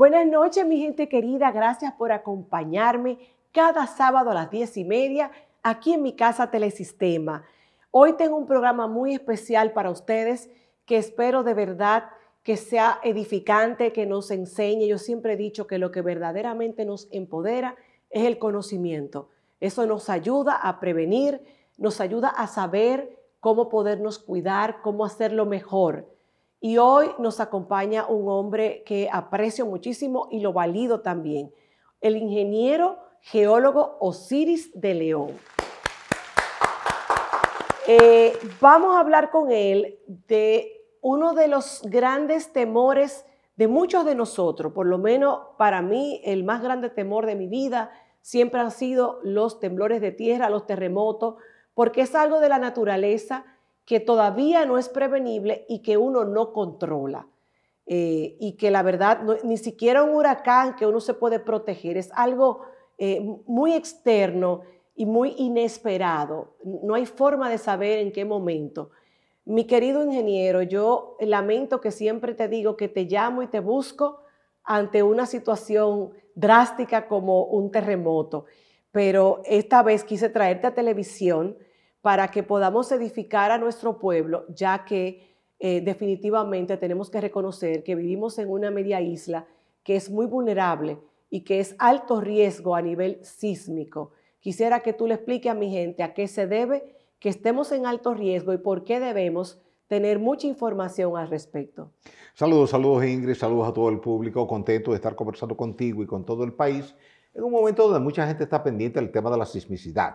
Buenas noches, mi gente querida. Gracias por acompañarme cada sábado a las diez y media aquí en mi casa Telesistema. Hoy tengo un programa muy especial para ustedes que espero de verdad que sea edificante, que nos enseñe. Yo siempre he dicho que lo que verdaderamente nos empodera es el conocimiento. Eso nos ayuda a prevenir, nos ayuda a saber cómo podernos cuidar, cómo hacerlo mejor. Y hoy nos acompaña un hombre que aprecio muchísimo y lo valido también, el ingeniero geólogo Osiris de León. Eh, vamos a hablar con él de uno de los grandes temores de muchos de nosotros, por lo menos para mí el más grande temor de mi vida siempre han sido los temblores de tierra, los terremotos, porque es algo de la naturaleza que todavía no es prevenible y que uno no controla. Eh, y que la verdad, ni siquiera un huracán que uno se puede proteger, es algo eh, muy externo y muy inesperado. No hay forma de saber en qué momento. Mi querido ingeniero, yo lamento que siempre te digo que te llamo y te busco ante una situación drástica como un terremoto, pero esta vez quise traerte a televisión para que podamos edificar a nuestro pueblo, ya que eh, definitivamente tenemos que reconocer que vivimos en una media isla que es muy vulnerable y que es alto riesgo a nivel sísmico. Quisiera que tú le expliques a mi gente a qué se debe que estemos en alto riesgo y por qué debemos tener mucha información al respecto. Saludos, saludos Ingrid, saludos a todo el público, contento de estar conversando contigo y con todo el país en un momento donde mucha gente está pendiente del tema de la sismicidad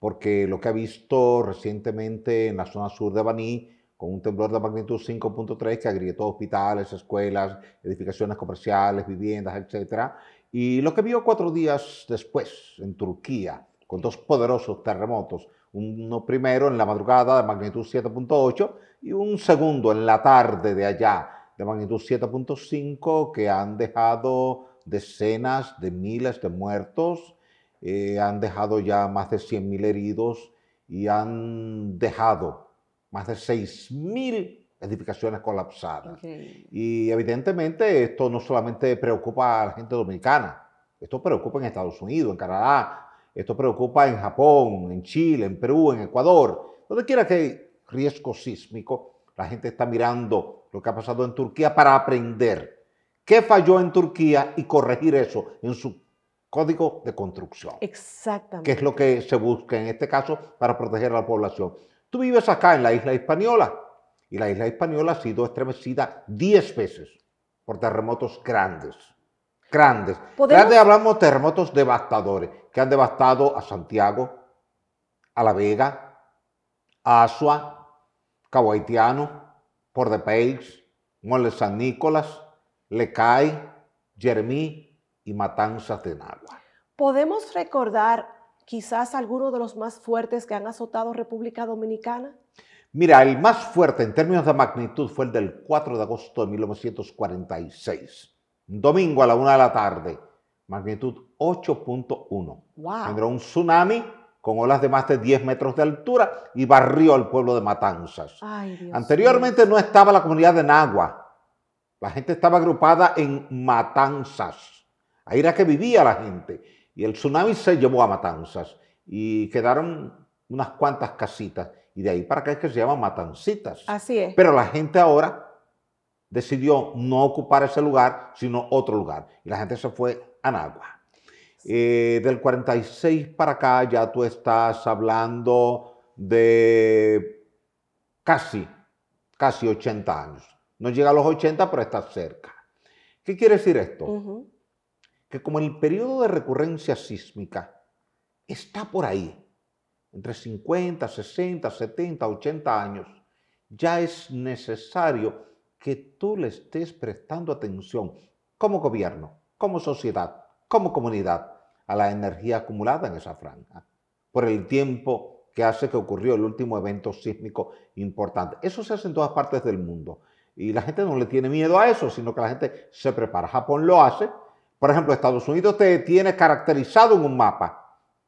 porque lo que ha visto recientemente en la zona sur de Baní, con un temblor de magnitud 5.3 que agrietó hospitales, escuelas, edificaciones comerciales, viviendas, etc. Y lo que vio cuatro días después en Turquía, con dos poderosos terremotos, uno primero en la madrugada de magnitud 7.8 y un segundo en la tarde de allá de magnitud 7.5 que han dejado decenas de miles de muertos, eh, han dejado ya más de 100.000 heridos y han dejado más de 6.000 edificaciones colapsadas. Y evidentemente esto no solamente preocupa a la gente dominicana, esto preocupa en Estados Unidos, en Canadá, esto preocupa en Japón, en Chile, en Perú, en Ecuador, donde quiera que hay riesgo sísmico, la gente está mirando lo que ha pasado en Turquía para aprender qué falló en Turquía y corregir eso en su código de construcción. Exactamente. Que es lo que se busca en este caso para proteger a la población. Tú vives acá en la isla española y la isla española ha sido estremecida 10 veces por terremotos grandes. Grandes. ¿Podemos? hablamos de terremotos devastadores que han devastado a Santiago, a La Vega, a Asua, Cabo Haitiano, Port de Peix, Mole San Nicolás, Lecay, Jeremí, y matanzas de Nagua. ¿Podemos recordar quizás alguno de los más fuertes que han azotado República Dominicana? Mira, el más fuerte en términos de magnitud fue el del 4 de agosto de 1946, domingo a la una de la tarde, magnitud 8.1. Wow. Generó un tsunami con olas de más de 10 metros de altura y barrió al pueblo de Matanzas. Anteriormente no estaba la comunidad de Nagua, la gente estaba agrupada en Matanzas. Ahí era que vivía la gente. Y el tsunami se llevó a Matanzas y quedaron unas cuantas casitas. Y de ahí para acá es que se llaman Matanzitas. Así es. Pero la gente ahora decidió no ocupar ese lugar, sino otro lugar. Y la gente se fue a Nagua. Eh, del 46 para acá ya tú estás hablando de casi, casi 80 años. No llega a los 80, pero está cerca. ¿Qué quiere decir esto? que como el periodo de recurrencia sísmica está por ahí, entre 50, 60, 70, 80 años, ya es necesario que tú le estés prestando atención como gobierno, como sociedad, como comunidad a la energía acumulada en esa franja, por el tiempo que hace que ocurrió el último evento sísmico importante. Eso se hace en todas partes del mundo y la gente no le tiene miedo a eso, sino que la gente se prepara. Japón lo hace por ejemplo, Estados Unidos te tiene caracterizado en un mapa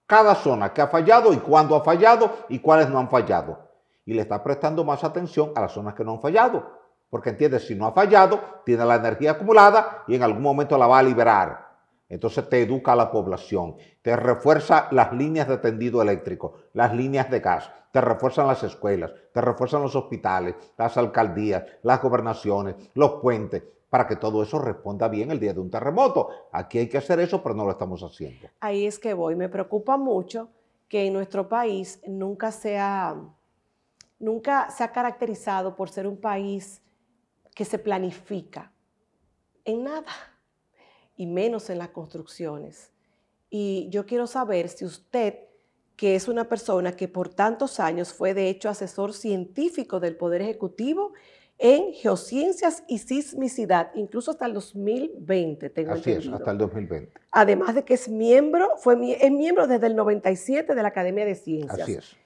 cada zona que ha fallado y cuándo ha fallado y cuáles no han fallado. Y le está prestando más atención a las zonas que no han fallado. Porque entiende, si no ha fallado, tiene la energía acumulada y en algún momento la va a liberar. Entonces te educa a la población, te refuerza las líneas de tendido eléctrico, las líneas de gas, te refuerzan las escuelas, te refuerzan los hospitales, las alcaldías, las gobernaciones, los puentes, para que todo eso responda bien el día de un terremoto. Aquí hay que hacer eso, pero no lo estamos haciendo. Ahí es que voy. Me preocupa mucho que en nuestro país nunca sea, nunca se ha caracterizado por ser un país que se planifica en nada, y menos en las construcciones. Y yo quiero saber si usted, que es una persona que por tantos años fue de hecho asesor científico del Poder Ejecutivo, en geociencias y sismicidad, incluso hasta el 2020, Así es, hasta el 2020. Además de que es miembro, fue, es miembro desde el 97 de la Academia de Ciencias. Así es.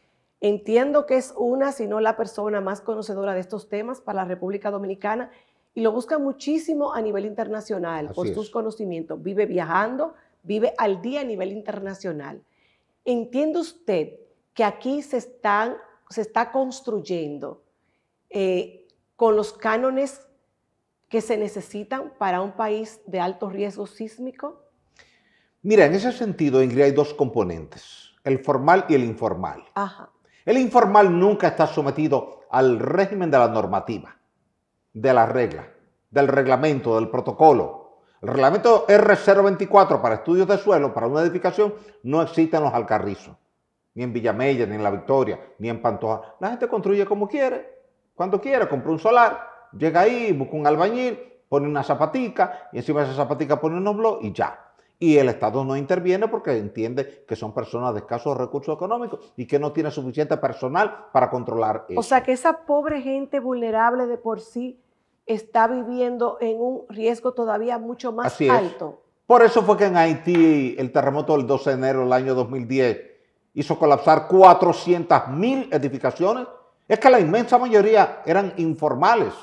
Entiendo que es una, si no la persona más conocedora de estos temas para la República Dominicana y lo busca muchísimo a nivel internacional por sus conocimientos. Vive viajando, vive al día a nivel internacional. ¿Entiende usted que aquí se, están, se está construyendo eh, con los cánones que se necesitan para un país de alto riesgo sísmico? Mira, en ese sentido, Ingrid, hay dos componentes, el formal y el informal. El informal nunca está sometido al régimen de la normativa, de la regla, del reglamento, del protocolo. El reglamento R024 para estudios de suelo, para una edificación, no existe en los Alcarrizos, ni en Villamella, ni en La Victoria, ni en Pantoja. La gente construye como quiere cuando quiera, compra un solar, llega ahí, busca un albañil, pone una zapatica y encima de esa zapatica pone un obló y ya. Y el Estado no interviene porque entiende que son personas de escasos recursos económicos y que no tiene suficiente personal para controlar eso. O sea que esa pobre gente vulnerable de por sí está viviendo en un riesgo todavía mucho más alto. Por eso fue que en Haití el terremoto del 12 de enero del año 2010 hizo colapsar 400.000 mil edificaciones es que la inmensa mayoría eran informales,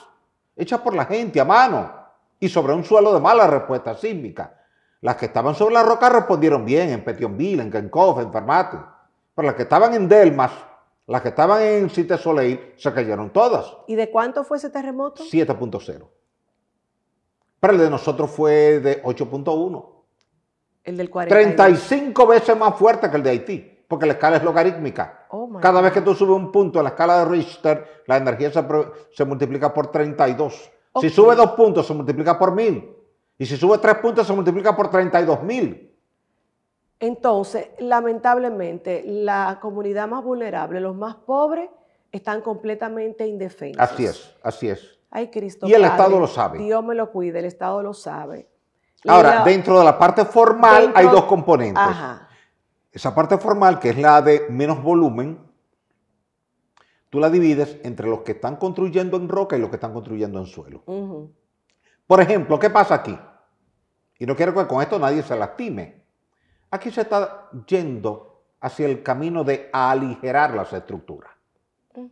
hechas por la gente a mano y sobre un suelo de mala respuesta sísmica. Las que estaban sobre la roca respondieron bien en Petionville, en Kenkoff, en Fermate. Pero las que estaban en Delmas, las que estaban en Cité Soleil, se cayeron todas. ¿Y de cuánto fue ese terremoto? 7.0. Pero el de nosotros fue de 8.1. El del 40. 35 veces más fuerte que el de Haití, porque la escala es logarítmica. Oh Cada vez que tú subes un punto en la escala de Richter, la energía se, multiplica por 32. Si sube dos puntos, se multiplica por mil. Y si sube tres puntos, se multiplica por 32 mil. Entonces, lamentablemente, la comunidad más vulnerable, los más pobres, están completamente indefensos. Así es, así es. Ay, Cristo. Y el Estado lo sabe. Dios me lo cuide, el Estado lo sabe. Ahora, dentro de la parte formal hay dos componentes. Ajá. Esa parte formal, que es la de menos volumen, tú la divides entre los que están construyendo en roca y los que están construyendo en suelo. Por ejemplo, ¿qué pasa aquí? Y no quiero que con esto nadie se lastime. Aquí se está yendo hacia el camino de aligerar las estructuras. Mm.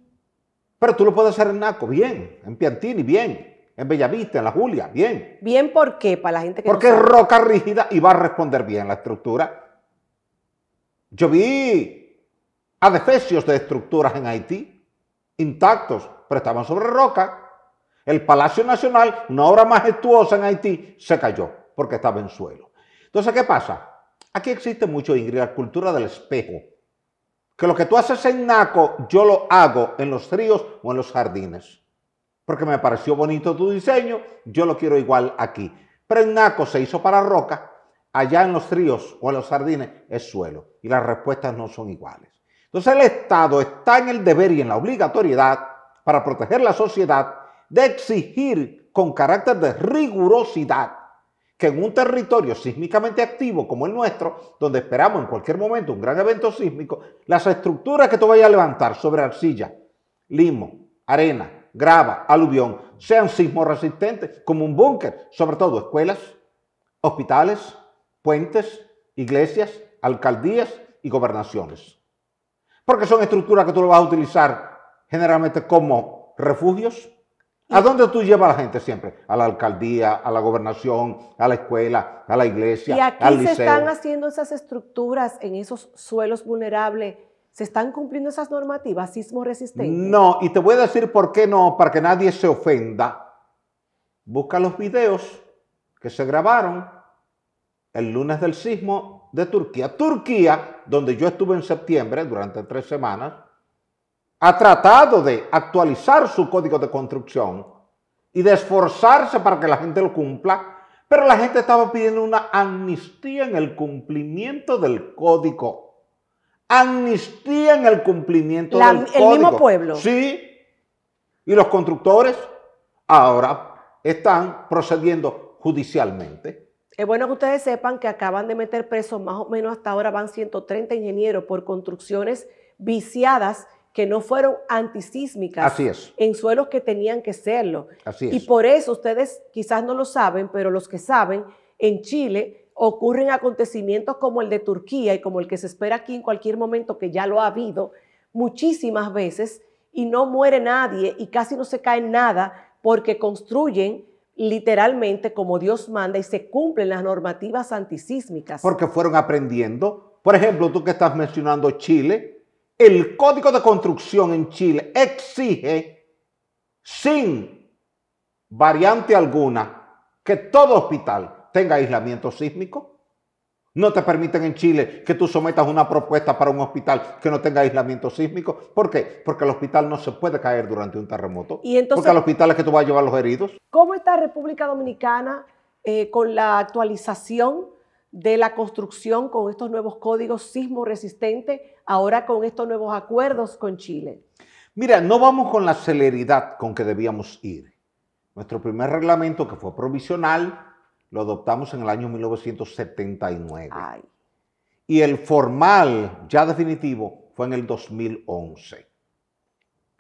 Pero tú lo puedes hacer en Naco, bien, en Piantini, bien, en Bellavista, en La Julia, bien. Bien, ¿por qué? Para la gente que Porque es roca rígida y va a responder bien la estructura yo vi adefesios de estructuras en Haití, intactos, pero estaban sobre roca. El Palacio Nacional, una obra majestuosa en Haití, se cayó porque estaba en suelo. Entonces, ¿qué pasa? Aquí existe mucho, Ingrid, la cultura del espejo. Que lo que tú haces en Naco, yo lo hago en los ríos o en los jardines. Porque me pareció bonito tu diseño, yo lo quiero igual aquí. Pero en Naco se hizo para roca allá en los ríos o en los sardines es suelo. Y las respuestas no son iguales. Entonces el Estado está en el deber y en la obligatoriedad para proteger la sociedad de exigir con carácter de rigurosidad que en un territorio sísmicamente activo como el nuestro, donde esperamos en cualquier momento un gran evento sísmico, las estructuras que tú vayas a levantar sobre arcilla, limo, arena, grava, aluvión, sean sismo resistentes, como un búnker, sobre todo escuelas, hospitales, puentes, iglesias, alcaldías y gobernaciones. Porque son estructuras que tú lo vas a utilizar generalmente como refugios. ¿A dónde tú llevas a la gente siempre? A la alcaldía, a la gobernación, a la escuela, a la iglesia. Y aquí se están haciendo esas estructuras en esos suelos vulnerables. ¿Se están cumpliendo esas normativas sismo resistente? No, y te voy a decir por qué no, para que nadie se ofenda. Busca los videos que se grabaron el lunes del sismo de Turquía. Turquía, donde yo estuve en septiembre durante tres semanas, ha tratado de actualizar su código de construcción y de esforzarse para que la gente lo cumpla, pero la gente estaba pidiendo una amnistía en el cumplimiento del código. Amnistía en el cumplimiento del código. El mismo pueblo. Sí. Y los constructores ahora están procediendo judicialmente. Es bueno que ustedes sepan que acaban de meter presos, más o menos hasta ahora van 130 ingenieros por construcciones viciadas que no fueron antisísmicas Así es. en suelos que tenían que serlo. Así Y por eso ustedes quizás no lo saben, pero los que saben, en Chile ocurren acontecimientos como el de Turquía y como el que se espera aquí en cualquier momento, que ya lo ha habido muchísimas veces, y no muere nadie y casi no se cae nada porque construyen literalmente como Dios manda y se cumplen las normativas antisísmicas. Porque fueron aprendiendo. Por ejemplo, tú que estás mencionando Chile, el código de construcción en Chile exige sin variante alguna que todo hospital tenga aislamiento sísmico. No te permiten en Chile que tú sometas una propuesta para un hospital que no tenga aislamiento sísmico. ¿Por qué? Porque el hospital no se puede caer durante un terremoto. ¿Y entonces, porque el hospital es que tú vas a llevar los heridos. ¿Cómo está República Dominicana eh, con la actualización de la construcción con estos nuevos códigos sismo resistentes, ahora con estos nuevos acuerdos con Chile? Mira, no vamos con la celeridad con que debíamos ir. Nuestro primer reglamento, que fue provisional, lo adoptamos en el año 1979. Y el formal, ya definitivo, fue en el 2011.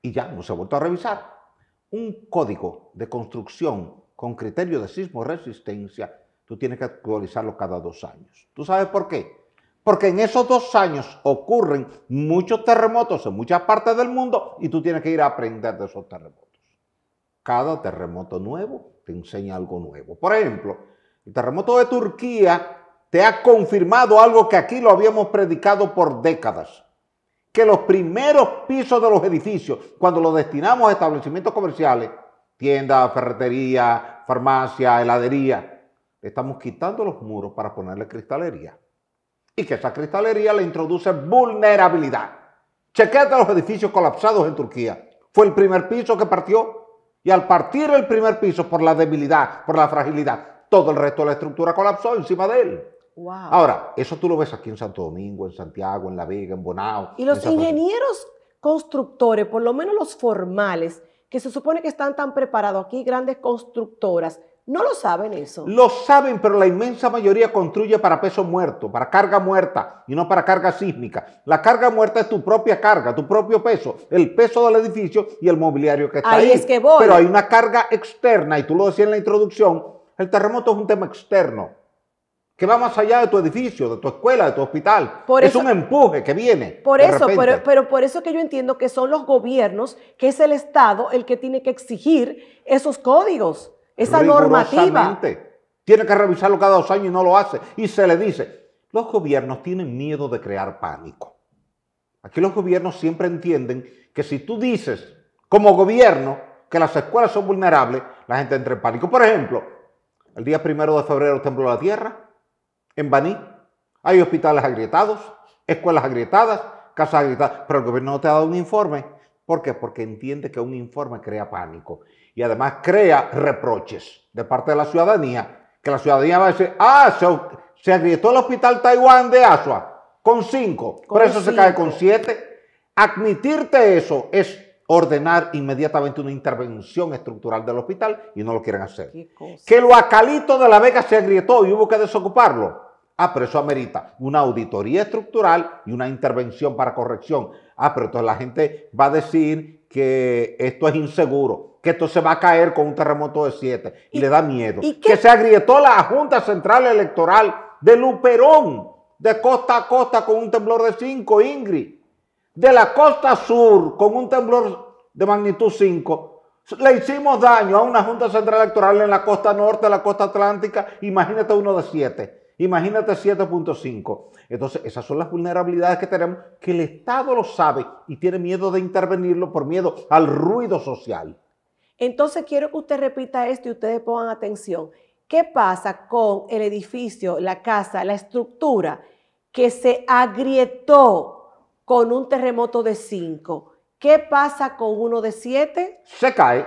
Y ya no se ha vuelto a revisar. Un código de construcción con criterio de sismo resistencia, tú tienes que actualizarlo cada dos años. ¿Tú sabes por qué? Porque en esos dos años ocurren muchos terremotos en muchas partes del mundo y tú tienes que ir a aprender de esos terremotos. Cada terremoto nuevo te enseña algo nuevo. Por ejemplo, el terremoto de Turquía te ha confirmado algo que aquí lo habíamos predicado por décadas, que los primeros pisos de los edificios, cuando los destinamos a establecimientos comerciales, tiendas, ferretería, farmacia, heladería, estamos quitando los muros para ponerle cristalería. Y que esa cristalería le introduce vulnerabilidad. Chequete los edificios colapsados en Turquía. Fue el primer piso que partió. Y al partir el primer piso, por la debilidad, por la fragilidad, todo el resto de la estructura colapsó encima de él. Wow. Ahora, eso tú lo ves aquí en Santo Domingo, en Santiago, en La Vega, en Bonao. Y los ingenieros constructores, por lo menos los formales, que se supone que están tan preparados aquí, grandes constructoras, no lo saben eso. Lo saben, pero la inmensa mayoría construye para peso muerto, para carga muerta y no para carga sísmica. La carga muerta es tu propia carga, tu propio peso, el peso del edificio y el mobiliario que está ahí. Ahí es que Pero hay una carga externa, y tú lo decías en la introducción, el terremoto es un tema externo que va más allá de tu edificio, de tu escuela, de tu hospital. es un empuje que viene. Por eso, pero, pero, por eso que yo entiendo que son los gobiernos, que es el Estado el que tiene que exigir esos códigos, esa normativa. Tiene que revisarlo cada dos años y no lo hace. Y se le dice, los gobiernos tienen miedo de crear pánico. Aquí los gobiernos siempre entienden que si tú dices como gobierno que las escuelas son vulnerables, la gente entra en pánico. Por ejemplo, el día primero de febrero tembló la tierra. En Baní hay hospitales agrietados, escuelas agrietadas, casas agrietadas. Pero el gobierno no te ha dado un informe. ¿Por qué? Porque entiende que un informe crea pánico y además crea reproches de parte de la ciudadanía. Que la ciudadanía va a decir, ah, se, agrietó el hospital Taiwán de Asua con cinco, por eso se cae con siete. Admitirte eso es ordenar inmediatamente una intervención estructural del hospital y no lo quieren hacer. Que lo acalito de la Vega se agrietó y hubo que desocuparlo. Ah, pero eso amerita una auditoría estructural y una intervención para corrección. Ah, pero entonces la gente va a decir que esto es inseguro, que esto se va a caer con un terremoto de 7 y, le da miedo. que se agrietó la Junta Central Electoral de Luperón, de costa a costa con un temblor de 5, Ingrid de la costa sur con un temblor de magnitud 5. Le hicimos daño a una Junta Central Electoral en la costa norte, la costa atlántica. Imagínate uno de 7. Imagínate 7.5. Entonces, esas son las vulnerabilidades que tenemos, que el Estado lo sabe y tiene miedo de intervenirlo por miedo al ruido social. Entonces, quiero que usted repita esto y ustedes pongan atención. ¿Qué pasa con el edificio, la casa, la estructura que se agrietó con un terremoto de 5, ¿qué pasa con uno de 7? Se cae.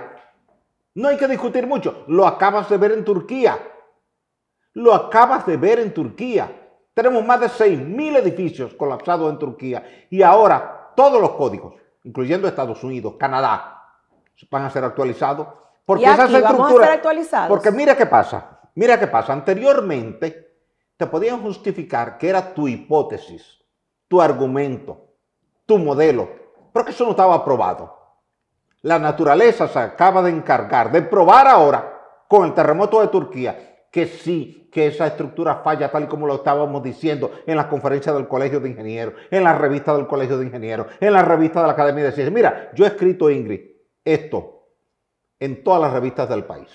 No hay que discutir mucho. Lo acabas de ver en Turquía. Lo acabas de ver en Turquía. Tenemos más de 6.000 edificios colapsados en Turquía y ahora todos los códigos, incluyendo Estados Unidos, Canadá, van a ser actualizados. Porque a ser actualizados. Porque mira qué pasa, mira qué pasa. Anteriormente te podían justificar que era tu hipótesis, tu argumento, tu modelo, porque eso no estaba aprobado. La naturaleza se acaba de encargar de probar ahora con el terremoto de Turquía que sí, que esa estructura falla tal y como lo estábamos diciendo en las conferencias del Colegio de Ingenieros, en la revista del Colegio de Ingenieros, en la revista de la Academia de Ciencias. Mira, yo he escrito, Ingrid, esto en todas las revistas del país.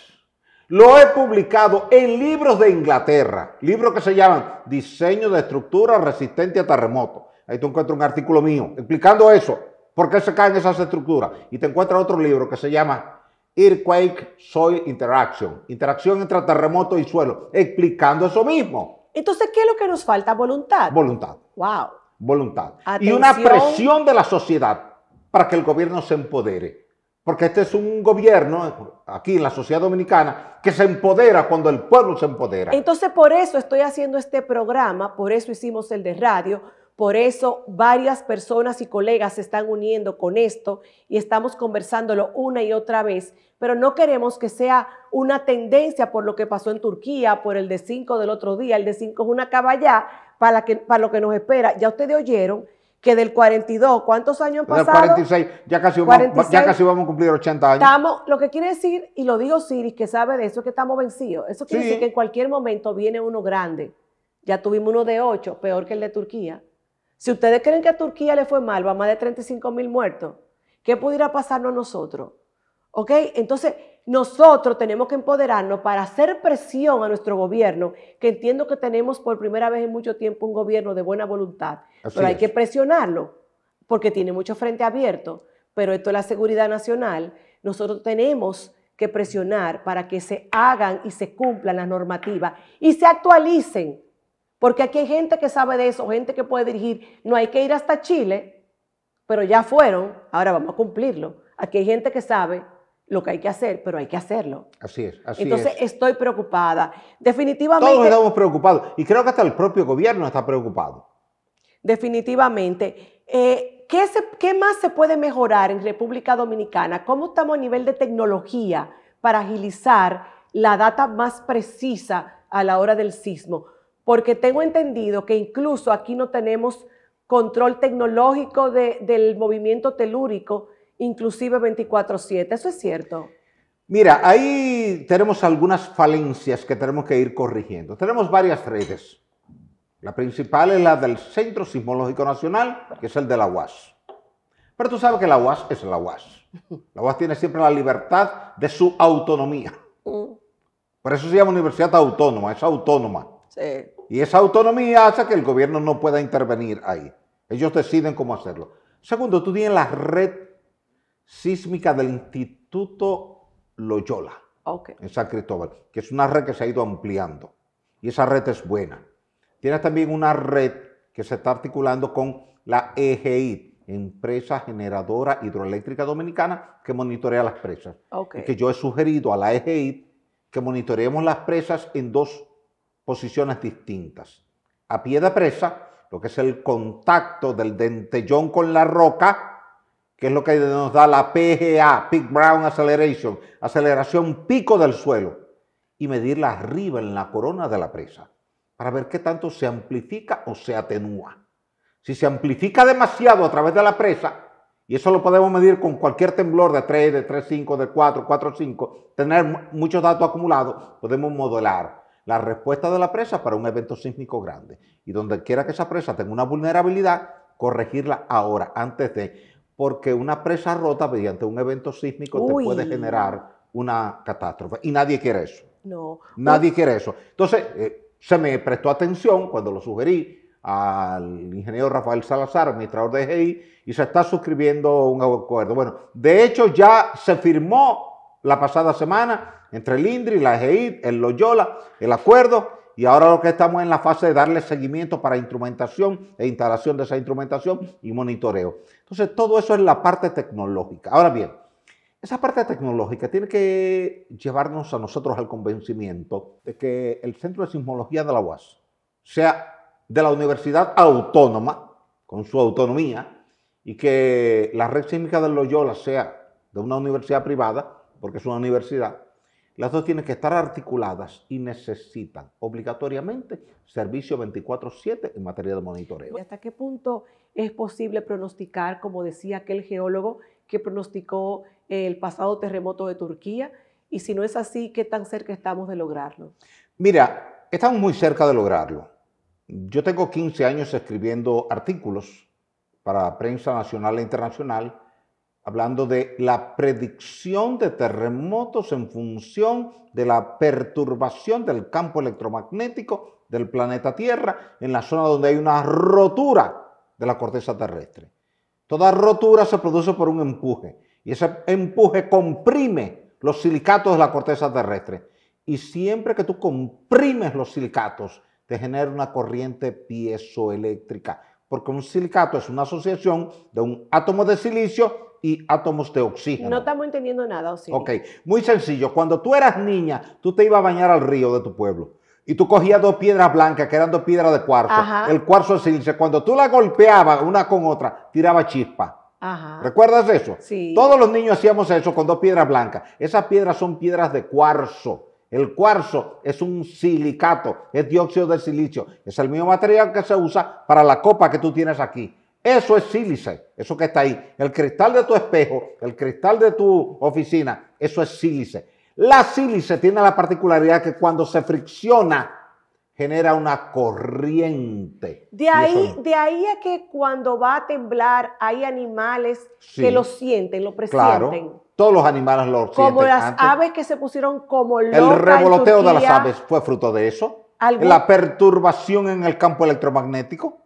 Lo he publicado en libros de Inglaterra, libros que se llaman Diseño de Estructura Resistente a Terremoto. Ahí tú encuentras un artículo mío explicando eso, por qué se caen esas estructuras. Y te encuentras otro libro que se llama Earthquake Soil Interaction, interacción entre terremoto y suelo, explicando eso mismo. Entonces, ¿qué es lo que nos falta? Voluntad. Voluntad. Wow. Voluntad. Y una presión de la sociedad para que el gobierno se empodere. Porque este es un gobierno, aquí en la sociedad dominicana, que se empodera cuando el pueblo se empodera. Entonces, por eso estoy haciendo este programa, por eso hicimos el de radio, por eso varias personas y colegas se están uniendo con esto y estamos conversándolo una y otra vez, pero no queremos que sea una tendencia por lo que pasó en Turquía, por el de 5 del otro día. El de 5 es una caballá para, para lo que nos espera. Ya ustedes oyeron que del 42, ¿cuántos años han pasado? Del 46, ya casi, vamos, a cumplir 80 años. Estamos, lo que quiere decir, y lo digo Siris, que sabe de eso, es que estamos vencidos. Eso quiere decir que en cualquier momento viene uno grande. Ya tuvimos uno de 8, peor que el de Turquía. Si ustedes creen que a Turquía le fue mal, va más de 35 mil muertos, ¿qué pudiera pasarnos a nosotros? ¿Ok? Entonces, nosotros tenemos que empoderarnos para hacer presión a nuestro gobierno, que entiendo que tenemos por primera vez en mucho tiempo un gobierno de buena voluntad, pero hay que presionarlo, porque tiene mucho frente abierto, pero esto es la seguridad nacional, nosotros tenemos que presionar para que se hagan y se cumplan las normativas y se actualicen porque aquí hay gente que sabe de eso, gente que puede dirigir. No hay que ir hasta Chile, pero ya fueron, ahora vamos a cumplirlo. Aquí hay gente que sabe lo que hay que hacer, pero hay que hacerlo. Así es, así es. Entonces estoy preocupada. Definitivamente. Todos estamos preocupados y creo que hasta el propio gobierno está preocupado. Definitivamente. Eh, ¿Qué más se puede mejorar en República Dominicana? ¿Cómo estamos a nivel de tecnología para agilizar la data más precisa a la hora del sismo? porque tengo entendido que incluso aquí no tenemos control tecnológico del movimiento telúrico, inclusive 24/7. ¿Eso es cierto? Mira, ahí tenemos algunas falencias que tenemos que ir corrigiendo. Tenemos varias redes. La principal es la del Centro Sismológico Nacional, que es el de la UAS. Pero tú sabes que la UAS es la UAS. La UAS tiene siempre la libertad de su autonomía. Mm. Por eso se llama universidad autónoma, es autónoma. Y esa autonomía hace que el gobierno no pueda intervenir ahí. Ellos deciden cómo hacerlo. Segundo, tú tienes la red sísmica del Instituto Loyola en San Cristóbal, que es una red que se ha ido ampliando. Y esa red es buena. Tienes también una red que se está articulando con la EGI, Empresa Generadora Hidroeléctrica Dominicana, que monitorea las presas. que yo he sugerido a la EGI que monitoreemos las presas en dos posiciones distintas. A pie de presa, lo que es el contacto del dentellón con la roca, que es lo que nos da la PGA, Peak Brown Acceleration, aceleración pico del suelo, y medirla arriba en la corona de la presa, para ver qué tanto se amplifica o se atenúa. Si se amplifica demasiado a través de la presa, y eso lo podemos medir con cualquier temblor de 3, de 5, de 4, 5 tener muchos datos acumulados, podemos modelar la respuesta de la presa para un evento sísmico grande. Y donde quiera que esa presa tenga una vulnerabilidad, corregirla ahora, antes de, porque una presa rota mediante un evento sísmico te puede generar una catástrofe. Y nadie quiere eso. No. Nadie pues quiere eso. Entonces, eh, se me prestó atención cuando lo sugerí al ingeniero Rafael Salazar, administrador de GI, y se está suscribiendo un acuerdo. Bueno, de hecho ya se firmó la pasada semana entre el INDRI, la EGID, el Loyola, el acuerdo, y ahora lo que estamos en la fase de darle seguimiento para instrumentación e instalación de esa instrumentación y monitoreo. Entonces, todo eso es la parte tecnológica. Ahora bien, esa parte tecnológica tiene que llevarnos a nosotros al convencimiento de que el Centro de Sismología de la UAS sea de la universidad autónoma, con su autonomía, y que la red sísmica de Loyola sea de una universidad privada, porque es una universidad, las dos tienen que estar articuladas y necesitan obligatoriamente servicio 24/7 en materia de monitoreo. ¿Y hasta qué punto es posible pronosticar, como decía aquel geólogo que pronosticó el pasado terremoto de Turquía? Y si no es así, ¿qué tan cerca estamos de lograrlo? Mira, estamos muy cerca de lograrlo. Yo tengo 15 años escribiendo artículos para prensa nacional e internacional hablando de la predicción de terremotos en función de la perturbación del campo electromagnético del planeta Tierra en la zona donde hay una rotura de la corteza terrestre. Toda rotura se produce por un empuje y ese empuje comprime los silicatos de la corteza terrestre. Y siempre que tú comprimes los silicatos, te genera una corriente piezoeléctrica, porque un silicato es una asociación de un átomo de silicio y átomos de oxígeno. No estamos entendiendo nada, sí? Ok, muy sencillo. Cuando tú eras niña, tú te ibas a bañar al río de tu pueblo. Y tú cogías dos piedras blancas, que eran dos piedras de cuarzo. El cuarzo es Cuando tú la golpeabas una con otra, tiraba chispa. Ajá. ¿Recuerdas eso? Sí. Todos los niños hacíamos eso con dos piedras blancas. Esas piedras son piedras de cuarzo. El cuarzo es un silicato, es dióxido de silicio. Es el mismo material que se usa para la copa que tú tienes aquí. Eso es sílice, eso que está ahí. El cristal de tu espejo, el cristal de tu oficina, eso es sílice. La sílice tiene la particularidad que cuando se fricciona, genera una corriente. De ahí, de ahí es que cuando va a temblar hay animales que lo sienten, lo presienten. Claro, todos los animales lo sienten. Como las aves que se pusieron como locas El revoloteo de las aves fue fruto de eso. La perturbación en el campo electromagnético.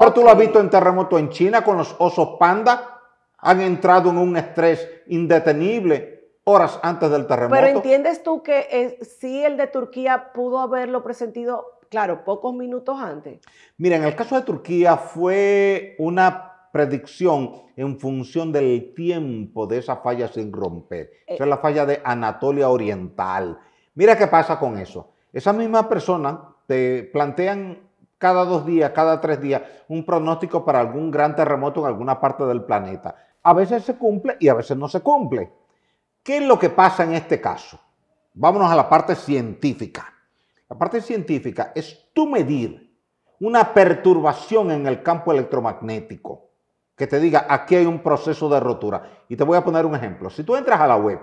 Ahora tú lo has visto en terremoto en China con los osos panda. Han entrado en un estrés indetenible horas antes del terremoto. Pero entiendes tú que si eh, sí el de Turquía pudo haberlo presentido, claro, pocos minutos antes. Mira, en el caso de Turquía fue una predicción en función del tiempo de esa falla sin romper. Eh. es la falla de Anatolia Oriental. Mira qué pasa con eso. Esa misma persona te plantean cada dos días, cada tres días, un pronóstico para algún gran terremoto en alguna parte del planeta. A veces se cumple y a veces no se cumple. ¿Qué es lo que pasa en este caso? Vámonos a la parte científica. La parte científica es tú medir una perturbación en el campo electromagnético que te diga aquí hay un proceso de rotura. Y te voy a poner un ejemplo. Si tú entras a la web,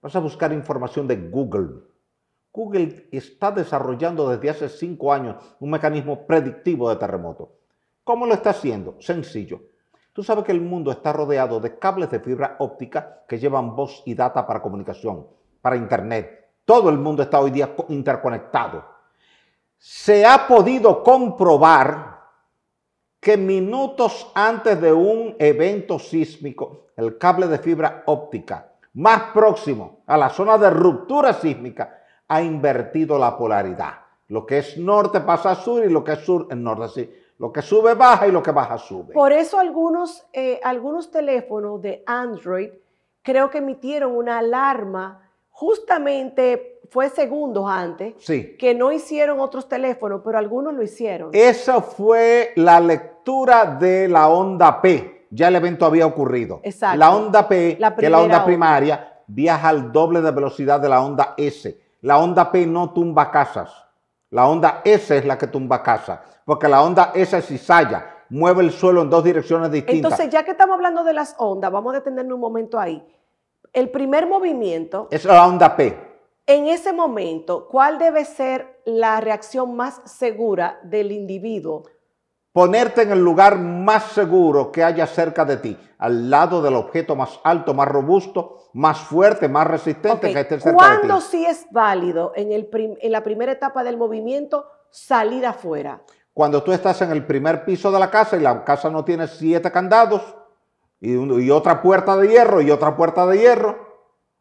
vas a buscar información de Google Google está desarrollando desde hace cinco años un mecanismo predictivo de terremoto. ¿Cómo lo está haciendo? Sencillo. Tú sabes que el mundo está rodeado de cables de fibra óptica que llevan voz y data para comunicación, para Internet. Todo el mundo está hoy día interconectado. Se ha podido comprobar que minutos antes de un evento sísmico, el cable de fibra óptica más próximo a la zona de ruptura sísmica ha invertido la polaridad. Lo que es norte pasa a sur y lo que es sur en norte. Así, lo que sube baja y lo que baja sube. Por eso algunos, eh, algunos teléfonos de Android creo que emitieron una alarma justamente fue segundos antes que no hicieron otros teléfonos, pero algunos lo hicieron. Esa fue la lectura de la onda P. Ya el evento había ocurrido. Exacto. La onda P, que es la onda, onda primaria, viaja al doble de velocidad de la onda S la onda P no tumba casas. La onda S es la que tumba casas, porque la onda S es cizalla, mueve el suelo en dos direcciones distintas. Entonces, ya que estamos hablando de las ondas, vamos a detenernos un momento ahí. El primer movimiento... Es la onda P. En ese momento, ¿cuál debe ser la reacción más segura del individuo Ponerte en el lugar más seguro que haya cerca de ti, al lado del objeto más alto, más robusto, más fuerte, más resistente que esté cerca de ti. ¿Cuándo sí es válido en, el en la primera etapa del movimiento salir afuera? Cuando tú estás en el primer piso de la casa y la casa no tiene siete candados y otra puerta de hierro y otra puerta de hierro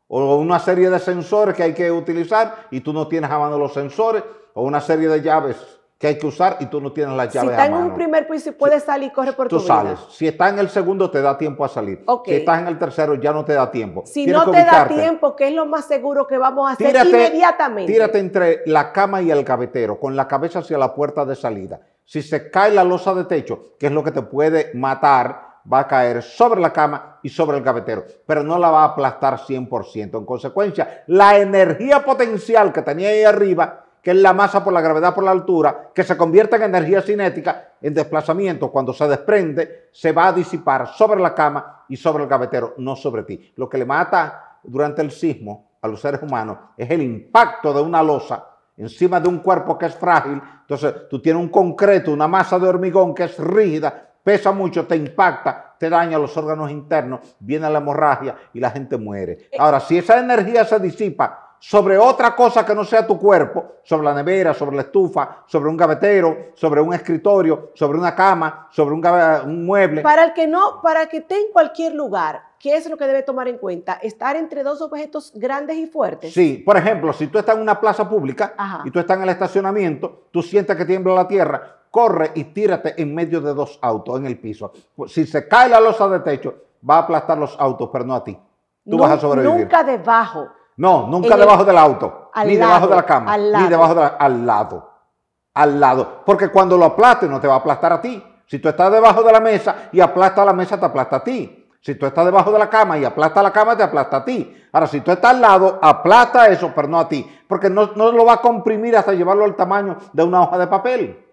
o una serie de sensores que hay que utilizar y tú no tienes a mano los sensores o una serie de llaves que hay que usar y tú no tienes la llave. Si está en un primer piso pues, y puedes salir, corre por tu vida. Tú sales. Si está en el segundo, te da tiempo a salir. Si estás en el tercero, ya no te da tiempo. Si no te da tiempo, ¿qué es lo más seguro que vamos a hacer tírate, inmediatamente. Tírate entre la cama y el cabetero con la cabeza hacia la puerta de salida. Si se cae la losa de techo, que es lo que te puede matar, va a caer sobre la cama y sobre el cabetero. pero no la va a aplastar 100%. En consecuencia, la energía potencial que tenía ahí arriba es la masa por la gravedad por la altura, que se convierte en energía cinética en desplazamiento. Cuando se desprende, se va a disipar sobre la cama y sobre el gavetero, no sobre ti. Lo que le mata durante el sismo a los seres humanos es el impacto de una losa encima de un cuerpo que es frágil. Entonces, tú tienes un concreto, una masa de hormigón que es rígida, pesa mucho, te impacta, te daña los órganos internos, viene la hemorragia y la gente muere. Eh, Ahora, si esa energía se disipa sobre otra cosa que no sea tu cuerpo, sobre la nevera, sobre la estufa, sobre un gavetero, sobre un escritorio, sobre una cama, sobre un, mueble. Para el que no, para que esté en cualquier lugar, ¿qué es lo que debe tomar en cuenta? ¿Estar entre dos objetos grandes y fuertes? Sí, por ejemplo, si tú estás en una plaza pública y tú estás en el estacionamiento, tú sientes que tiembla la tierra, corre y tírate en medio de dos autos en el piso. Si se cae la losa de techo, va a aplastar los autos, pero no a ti. Tú vas a sobrevivir. Nunca debajo no, nunca debajo del auto, ni debajo de la cama, ni debajo de la, al lado. Al lado. Porque cuando lo aplaste no te va a aplastar a ti. Si tú estás debajo de la mesa y aplasta la mesa, te aplasta a ti. Si tú estás debajo de la cama y aplasta la cama, te aplasta a ti. Ahora, si tú estás al lado, aplasta eso, pero no a ti. Porque no, lo va a comprimir hasta llevarlo al tamaño de una hoja de papel.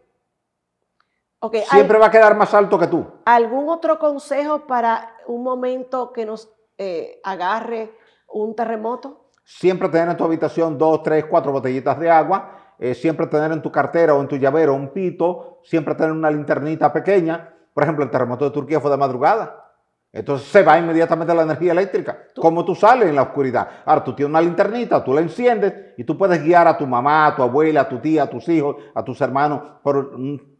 Okay, Siempre va a quedar más alto que tú. ¿Algún otro consejo para un momento que nos eh, agarre un terremoto? Siempre tener en tu habitación dos, tres, cuatro botellitas de agua. Eh, siempre tener en tu cartera o en tu llavero un pito. Siempre tener una linternita pequeña. Por ejemplo, el terremoto de Turquía fue de madrugada. Entonces se va inmediatamente la energía eléctrica. ¿Cómo tú sales en la oscuridad? Ahora tú tienes una linternita, tú la enciendes y tú puedes guiar a tu mamá, a tu abuela, a tu tía, a tus hijos, a tus hermanos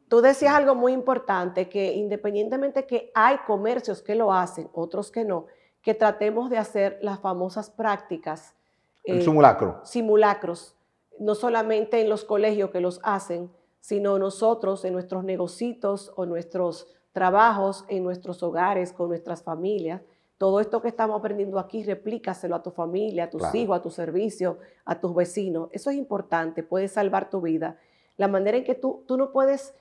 Tú decías algo muy importante, que independientemente que hay comercios que lo hacen, otros que no, que tratemos de hacer las famosas prácticas eh, simulacros, no solamente en los colegios que los hacen, sino nosotros en nuestros negocios o nuestros trabajos, en nuestros hogares, con nuestras familias. Todo esto que estamos aprendiendo aquí, replícaselo a tu familia, a tus hijos, a tu servicio, a tus vecinos. Eso es importante, puede salvar tu vida. La manera en que tú, tú no puedes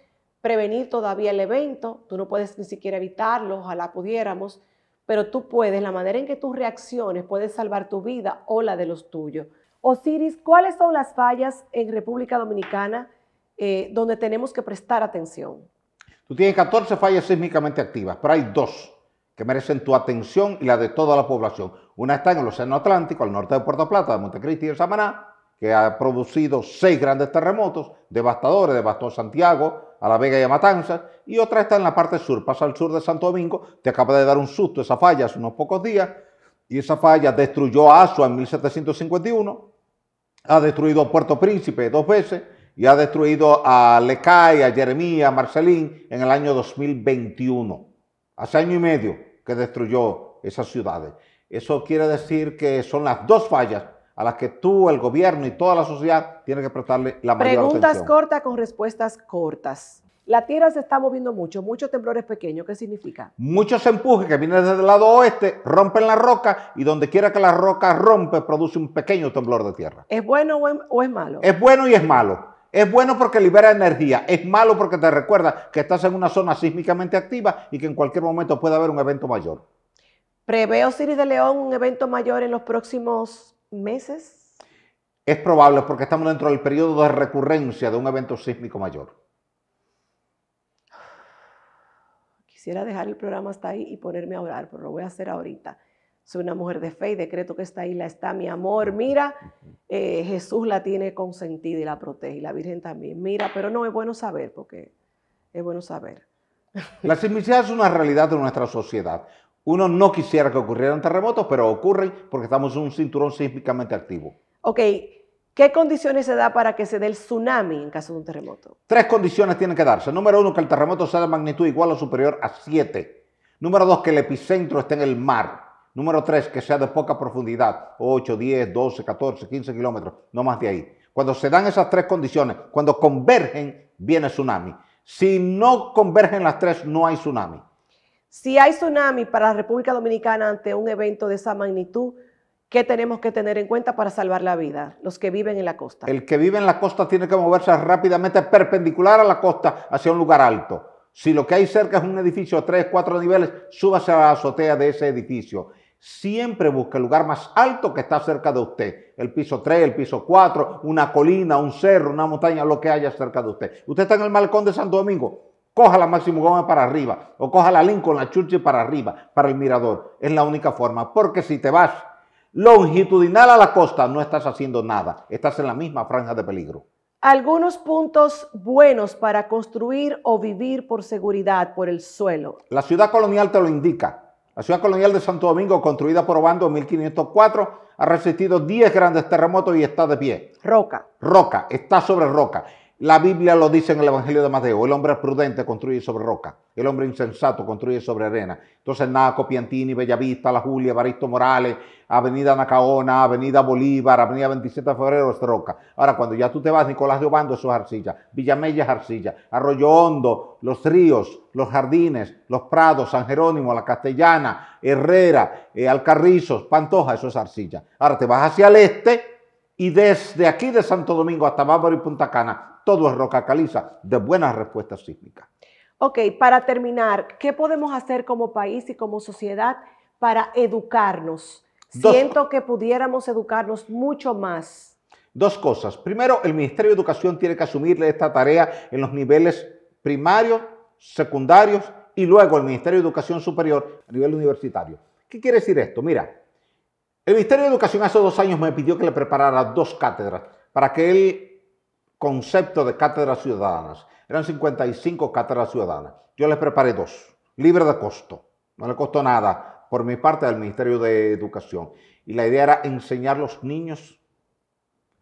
prevenir todavía el evento, tú no puedes ni siquiera evitarlo, ojalá pudiéramos, pero tú puedes, la manera en que tus reacciones puede salvar tu vida o la de los tuyos. Osiris, ¿cuáles son las fallas en República Dominicana eh, donde tenemos que prestar atención? Tú tienes 14 fallas sísmicamente activas, pero hay dos que merecen tu atención y la de toda la población. Una está en el Océano Atlántico, al norte de Puerto Plata, de Montecristi y de Samaná, que ha producido seis grandes terremotos devastadores, devastó Santiago, a La Vega y a Matanzas, y otra está en la parte sur, pasa al sur de Santo Domingo, te acaba de dar un susto esa falla hace unos pocos días, y esa falla destruyó a Asua en 1751, ha destruido a Puerto Príncipe dos veces, y ha destruido a Lecay, a Jeremía, a Marcelín en el año 2021. Hace año y medio que destruyó esas ciudades. Eso quiere decir que son las dos fallas a las que tú, el gobierno y toda la sociedad tienen que prestarle la mayor atención. Preguntas cortas con respuestas cortas. La tierra se está moviendo mucho, muchos temblores pequeños. ¿Qué significa? Muchos empujes que vienen desde el lado oeste rompen la roca y donde quiera que la roca rompe produce un pequeño temblor de tierra. ¿Es bueno o es malo? Es bueno y es malo. Es bueno porque libera energía, es malo porque te recuerda que estás en una zona sísmicamente activa y que en cualquier momento puede haber un evento mayor. ¿Preveo Siri de León un evento mayor en los próximos meses? Es probable porque estamos dentro del periodo de recurrencia de un evento sísmico mayor. Quisiera dejar el programa hasta ahí y ponerme a orar, pero lo voy a hacer ahorita. Soy una mujer de fe y decreto que esta isla está, mi amor. Mira, eh, Jesús la tiene consentida y la protege, y la Virgen también. Mira, pero no es bueno saber, porque es bueno saber. La sismicidad es una realidad de nuestra sociedad. Uno no quisiera que ocurrieran terremotos, pero ocurren porque estamos en un cinturón sísmicamente activo. Ok, ¿qué condiciones se da para que se dé el tsunami en caso de un terremoto? Tres condiciones tienen que darse. Número uno, que el terremoto sea de magnitud igual o superior a 7. Número dos, que el epicentro esté en el mar. Número tres, que sea de poca profundidad, 8, 10, 12, 14, 15 kilómetros, no más de ahí. Cuando se dan esas tres condiciones, cuando convergen, viene tsunami. Si no convergen las tres, no hay tsunami. Si hay tsunami para la República Dominicana ante un evento de esa magnitud, ¿qué tenemos que tener en cuenta para salvar la vida? Los que viven en la costa. El que vive en la costa tiene que moverse rápidamente perpendicular a la costa hacia un lugar alto. Si lo que hay cerca es un edificio de tres, cuatro niveles, súbase a la azotea de ese edificio. Siempre busque el lugar más alto que está cerca de usted. El piso 3, el piso 4, una colina, un cerro, una montaña, lo que haya cerca de usted. Usted está en el balcón de Santo Domingo, Coja la Máximo Goma para arriba o coja la con la Churchill para arriba, para el mirador. Es la única forma, porque si te vas longitudinal a la costa, no estás haciendo nada, estás en la misma franja de peligro. Algunos puntos buenos para construir o vivir por seguridad por el suelo. La ciudad colonial te lo indica. La ciudad colonial de Santo Domingo, construida por Obando en 1504, ha resistido 10 grandes terremotos y está de pie. Roca. Roca, está sobre roca. La Biblia lo dice en el Evangelio de Mateo, el hombre prudente construye sobre roca, el hombre insensato construye sobre arena. Entonces Naco, Piantini, Bellavista, La Julia, Baristo Morales, Avenida Nacaona, Avenida Bolívar, Avenida 27 de Febrero es roca. Ahora cuando ya tú te vas, Nicolás de Obando, eso es arcilla, Villamella es arcilla, Arroyo Hondo, Los Ríos, Los Jardines, Los Prados, San Jerónimo, La Castellana, Herrera, eh, Alcarrizos, Pantoja, eso es arcilla. Ahora te vas hacia el este y desde aquí de Santo Domingo hasta Bávaro y Punta Cana, todo es roca caliza de buenas respuestas sísmicas. Ok, para terminar, ¿qué podemos hacer como país y como sociedad para educarnos? Siento que pudiéramos educarnos mucho más. Dos cosas. Primero, el Ministerio de Educación tiene que asumirle esta tarea en los niveles primarios, secundarios y luego el Ministerio de Educación Superior a nivel universitario. ¿Qué quiere decir esto? Mira, el Ministerio de Educación hace dos años me pidió que le preparara dos cátedras para que el concepto de cátedras ciudadanas, eran 55 cátedras ciudadanas, yo les preparé dos, libre de costo, no le costó nada por mi parte al Ministerio de Educación. Y la idea era enseñar a los niños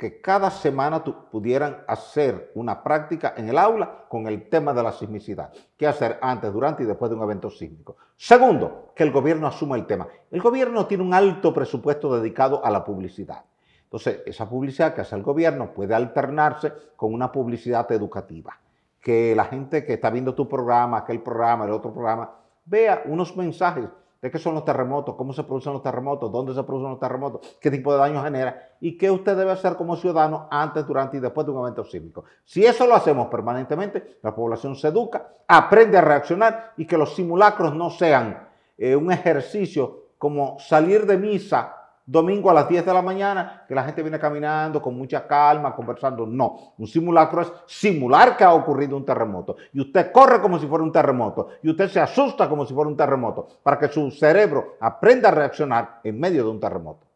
que cada semana pudieran hacer una práctica en el aula con el tema de la sismicidad. ¿Qué hacer antes, durante y después de un evento sísmico? Segundo, que el gobierno asuma el tema. El gobierno tiene un alto presupuesto dedicado a la publicidad. Entonces, esa publicidad que hace el gobierno puede alternarse con una publicidad educativa. Que la gente que está viendo tu programa, aquel programa, el otro programa, vea unos mensajes ¿De qué son los terremotos? ¿Cómo se producen los terremotos? ¿Dónde se producen los terremotos? ¿Qué tipo de daño genera? ¿Y qué usted debe hacer como ciudadano antes, durante y después de un evento sísmico? Si eso lo hacemos permanentemente, la población se educa, aprende a reaccionar y que los simulacros no sean eh, un ejercicio como salir de misa domingo a las 10 de la mañana, que la gente viene caminando con mucha calma, conversando. No, un simulacro es simular que ha ocurrido un terremoto. Y usted corre como si fuera un terremoto. Y usted se asusta como si fuera un terremoto, para que su cerebro aprenda a reaccionar en medio de un terremoto.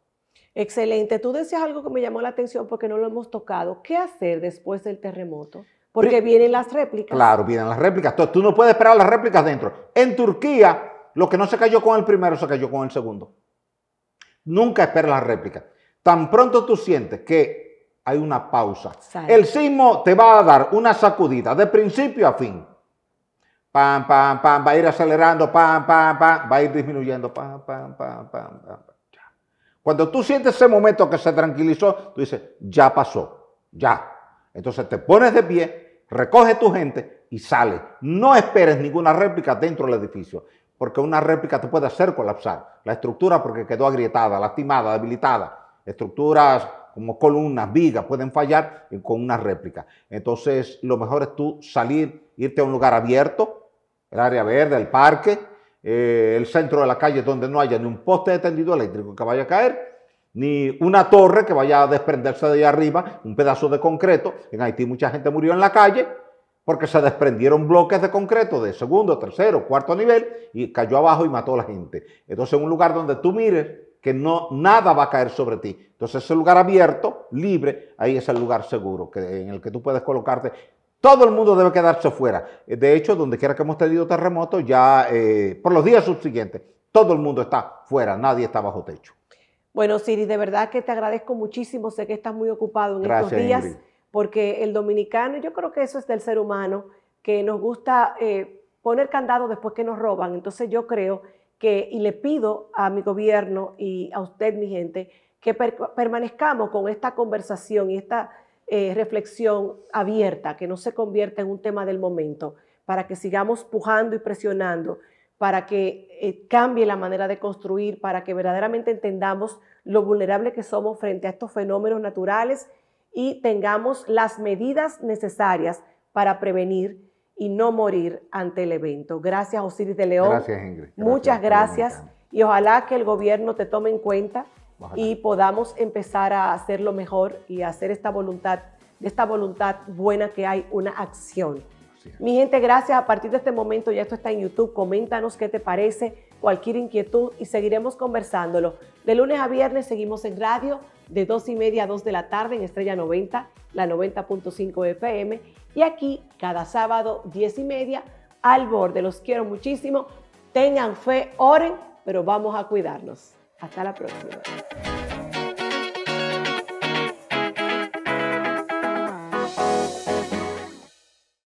Excelente. Tú decías algo que me llamó la atención porque no lo hemos tocado. ¿Qué hacer después del terremoto? Porque vienen las réplicas. Claro, vienen las réplicas. tú no puedes esperar las réplicas dentro. En Turquía, lo que no se cayó con el primero se cayó con el segundo. Nunca espera la réplica. Tan pronto tú sientes que hay una pausa, el sismo te va a dar una sacudida de principio a fin. Pam, pam, pam, va a ir acelerando, pam, pam, pam, va a ir disminuyendo, pam, pam, pam, pam, Cuando tú sientes ese momento que se tranquilizó, tú dices, ya pasó, ya. Entonces te pones de pie, recoge tu gente y sale. No esperes ninguna réplica dentro del edificio porque una réplica te puede hacer colapsar. La estructura porque quedó agrietada, lastimada, debilitada. Estructuras como columnas, vigas, pueden fallar con una réplica. Entonces, lo mejor es tú salir, irte a un lugar abierto, el área verde, el parque, eh, el centro de la calle donde no haya ni un poste de tendido eléctrico que vaya a caer, ni una torre que vaya a desprenderse de ahí arriba, un pedazo de concreto. En Haití mucha gente murió en la calle porque se desprendieron bloques de concreto de segundo, tercero, cuarto nivel y cayó abajo y mató a la gente. Entonces, un lugar donde tú mires que no nada va a caer sobre ti. Entonces, ese lugar abierto, libre, ahí es el lugar seguro que, en el que tú puedes colocarte. Todo el mundo debe quedarse fuera. De hecho, donde quiera que hemos tenido terremotos, ya eh, por los días subsiguientes, todo el mundo está fuera, nadie está bajo techo. Bueno, Siri, de verdad que te agradezco muchísimo. Sé que estás muy ocupado en estos días porque el dominicano, yo creo que eso es del ser humano, que nos gusta eh, poner candado después que nos roban. Entonces yo creo que, y le pido a mi gobierno y a usted, mi gente, que permanezcamos con esta conversación y esta eh, reflexión abierta, que no se convierta en un tema del momento, para que sigamos pujando y presionando, para que eh, cambie la manera de construir, para que verdaderamente entendamos lo vulnerable que somos frente a estos fenómenos naturales y tengamos las medidas necesarias para prevenir y no morir ante el evento. Gracias, Osiris de León. Muchas gracias y ojalá que el gobierno te tome en cuenta y podamos empezar a hacerlo mejor y hacer esta voluntad, de esta voluntad buena que hay, una acción. Mi gente, gracias. A partir de este momento ya esto está en YouTube. Coméntanos qué te parece, cualquier inquietud y seguiremos conversándolo. De lunes a viernes seguimos en radio de 2 y media a 2 de la tarde en Estrella 90, la 90.5 FM. Y aquí cada sábado 10 y media al borde. Los quiero muchísimo. Tengan fe, oren, pero vamos a cuidarnos. Hasta la próxima.